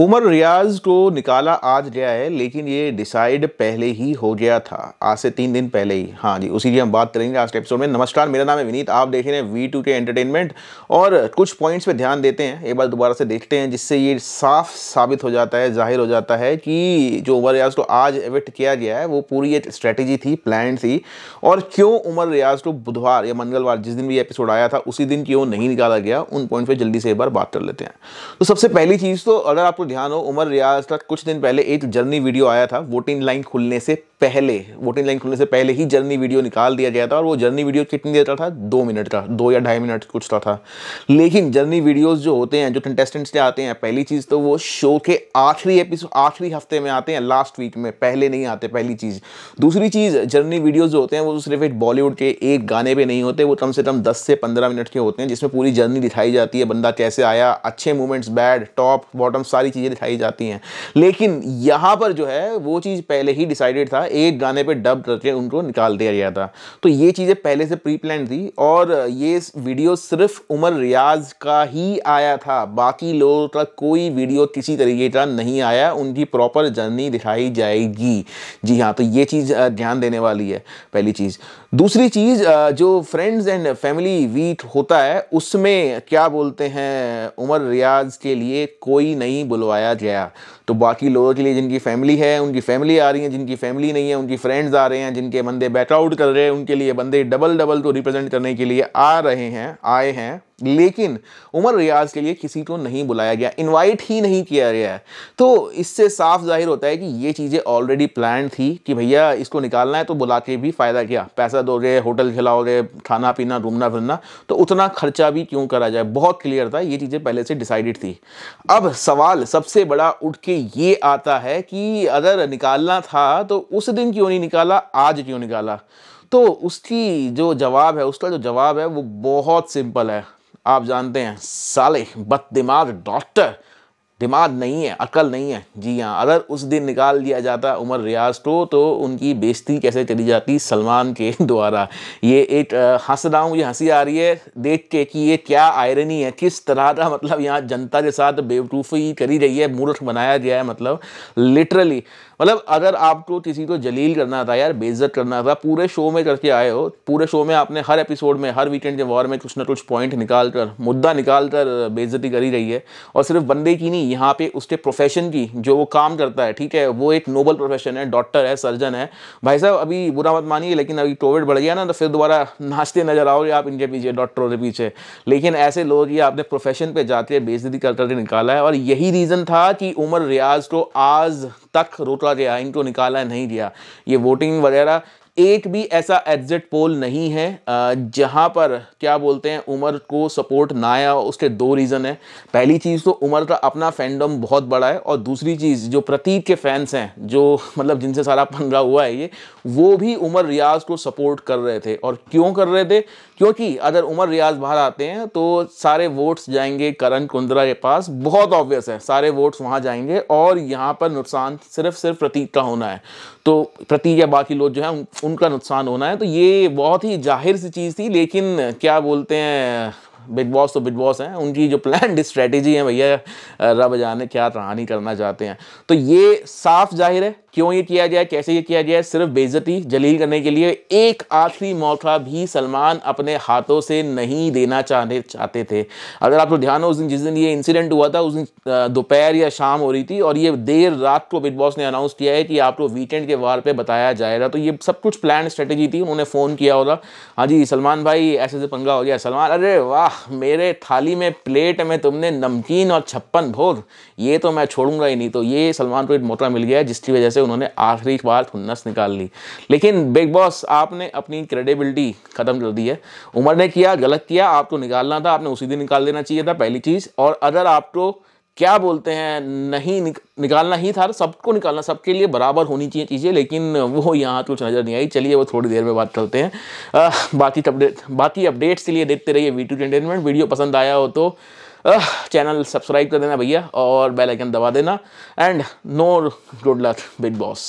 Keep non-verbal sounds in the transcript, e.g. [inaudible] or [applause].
उमर रियाज को निकाला आज गया है लेकिन ये डिसाइड पहले ही हो गया था आज से तीन दिन पहले ही हाँ जी उसी की हम बात करेंगे आज के एपिसोड में नमस्कार मेरा नाम है विनीत आप देख रहे हैं वी टू के एंटरटेनमेंट और कुछ पॉइंट्स पे ध्यान देते हैं एक बार दोबारा से देखते हैं जिससे ये साफ साबित हो जाता है जाहिर हो जाता है कि जो उमर रियाज को आज एविक्ट किया गया है वो पूरी एक स्ट्रैटेजी थी प्लान थी और क्यों उमर रियाज को बुधवार या मंगलवार जिस दिन भी एपिसोड आया था उसी दिन क्यों नहीं निकाला गया उन पॉइंट पर जल्दी से एक बार बात कर लेते हैं तो सबसे पहली चीज़ तो अगर आपको ध्यान हो उमर रियाज का कुछ दिन पहले एक जर्नी वीडियो आया था वोटिंग लाइन खुलने से पहले वोटिंग लाइन खुलने से पहले ही जर्नी वीडियो निकाल दिया गया था और वो जर्नी वीडियो कितनी देर का था दो मिनट का दो या ढाई मिनट कुछ का था लेकिन जर्नी वीडियोस जो होते हैं जो कंटेस्टेंट्स के आते हैं पहली चीज़ तो वो शो के आखिरी एपिसोड आखिरी हफ्ते में आते हैं लास्ट वीक में पहले नहीं आते पहली चीज़ दूसरी चीज़ जर्नी वीडियोज़ जो होते हैं वो तो सिर्फ एक बॉलीवुड के एक गाने पर नहीं होते वो कम से कम दस से पंद्रह मिनट के होते हैं जिसमें पूरी जर्नी दिखाई जाती है बंदा कैसे आया अच्छे मूवमेंट्स बैड टॉप बॉटम सारी चीज़ें दिखाई जाती हैं लेकिन यहाँ पर जो है वो चीज़ पहले ही डिसाइडेड था था एक गाने पे डब करके उनको निकाल दिया गया था तो ये चीज़ें पहले से प्री प्लान थी और ये वीडियो सिर्फ उमर रियाज का ही आया था बाकी लोगों का कोई वीडियो किसी तरीके का नहीं आया उनकी प्रॉपर जर्नी दिखाई जाएगी जी हाँ तो ये चीज़ ध्यान देने वाली है पहली चीज़ दूसरी चीज़ जो फ्रेंड्स एंड फैमिली वीट होता है उसमें क्या बोलते हैं उमर रियाज के लिए कोई नहीं बुलवाया गया तो बाकी लोगों के लिए जिनकी फैमिली है उनकी फैमिली आ रही है जिनकी फैमिली नहीं है उनकी फ्रेंड्स आ रहे हैं जिनके बंदे बैकआउट कर रहे हैं उनके लिए बंदे डबल डबल को रिप्रेजेंट करने के लिए आ रहे हैं आए हैं लेकिन उमर रियाज के लिए किसी को नहीं बुलाया गया इनवाइट ही नहीं किया गया है तो इससे साफ जाहिर होता है कि ये चीज़ें ऑलरेडी प्लान थी कि भैया इसको निकालना है तो बुला के भी फ़ायदा किया पैसा दोगे होटल खिलाओगे खाना पीना घूमना फिरना तो उतना खर्चा भी क्यों करा जाए बहुत क्लियर था ये चीज़ें पहले से डिसाइडेड थी अब सवाल सबसे बड़ा उठ के ये आता है कि अगर निकालना था तो उस दिन क्यों नहीं निकाला आज क्यों निकाला तो उसकी जो जवाब है उसका जो जवाब है वो बहुत सिंपल है आप जानते हैं साले बददिमाग डॉक्टर दिमाग नहीं है अकल नहीं है जी हाँ अगर उस दिन निकाल दिया जाता उमर रियाज को तो उनकी बेजती कैसे चली जाती सलमान के [laughs] द्वारा ये एक हंस रहा हूँ ये हंसी आ रही है देख के कि ये क्या आयरनी है किस तरह का मतलब यहाँ जनता के साथ बेवकूफ़ी करी गई है मूर्ख बनाया गया है मतलब लिटरली मतलब अगर आपको किसी को जलील करना था यार बेइज्जत करना था पूरे शो में करके आए हो पूरे शो में आपने हर एपिसोड में हर वीकेंड के वॉर में कुछ ना कुछ पॉइंट निकाल कर मुद्दा निकाल कर बेइज्जती करी गई है और सिर्फ बंदे की नहीं यहाँ पे उसके प्रोफेशन की जो वो काम करता है ठीक है वो एक नोबल प्रोफेशन है डॉक्टर है सर्जन है भाई साहब अभी बुरा मत मानिए लेकिन अभी कोविड बढ़ गया ना तो फिर दोबारा नाचते नजर आओगे आप इनके पीछे डॉक्टरों के पीछे लेकिन ऐसे लोग ये आपने प्रोफेशन पर जाते बेजती कर करके निकाला है और यही रीज़न था कि उमर रियाज को आज तक रोका गया इनको निकाला नहीं गया ये वोटिंग वगैरह एक भी ऐसा एग्जिट पोल नहीं है जहां पर क्या बोलते हैं उमर को सपोर्ट ना आया उसके दो रीज़न है पहली चीज़ तो उमर का अपना फैंडम बहुत बड़ा है और दूसरी चीज़ जो प्रतीक के फैंस हैं जो मतलब जिनसे सारा पंगा हुआ है ये वो भी उमर रियाज को सपोर्ट कर रहे थे और क्यों कर रहे थे क्योंकि अगर उमर रियाज बाहर आते हैं तो सारे वोट्स जाएंगे करण कुंद्रा के पास बहुत ऑब्वियस है सारे वोट्स वहाँ जाएंगे और यहाँ पर नुकसान सिर्फ सिर्फ प्रतीक का होना है तो प्रतीक या बाकी लोग जो है उनका नुकसान होना है तो ये बहुत ही जाहिर सी चीज़ थी लेकिन क्या बोलते हैं बिग बॉस तो बिग बॉस हैं उनकी जो प्लान स्ट्रेटेजी है भैया रब जाने क्या रहानी करना चाहते हैं तो ये साफ जाहिर है क्यों ये किया गया कैसे ये किया गया सिर्फ बेज़ती जलील करने के लिए एक आखिरी मौका भी सलमान अपने हाथों से नहीं देना चाहने चाहते थे अगर आपको तो ध्यान हो उस दिन जिस दिन ये इंसिडेंट हुआ था उस दिन दोपहर या शाम हो रही थी और ये देर रात को बिग बॉस ने अनाउंस किया है कि आपको वीकेंड के वार पे बताया जाएगा तो ये सब कुछ प्लान स्ट्रेटेजी थी उन्होंने फ़ोन किया होगा हाँ जी सलमान भाई ऐसे ऐसे पंगा हो गया सलमान अरे वाह मेरे थाली में प्लेट में तुमने नमकीन और छप्पन भोग ये तो मैं छोड़ूंगा ही नहीं तो ये सलमान को एक मौका मिल गया जिसकी वजह से उन्होंने आखिरी बार हुन्नस निकाल ली लेकिन बिग बॉस आपने अपनी क्रेडिबिलिटी ख़त्म कर दी है उमर ने किया गलत किया आपको निकालना था आपने उसी दिन निकाल देना चाहिए था पहली चीज़ और अगर आपको क्या बोलते हैं नहीं निक, निकालना ही था सबको निकालना सबके लिए बराबर होनी चाहिए चीज़ें लेकिन वो यहाँ कुछ तो नज़र नहीं आई चलिए वो थोड़ी देर में बात करते हैं बाकी अपडेट बाकी अपडेट्स के लिए देखते रहिए वी टू एंटरटेनमेंट वीडियो पसंद आया हो तो चैनल सब्सक्राइब कर देना भैया और बेल आइकन दबा देना and no good luck big boss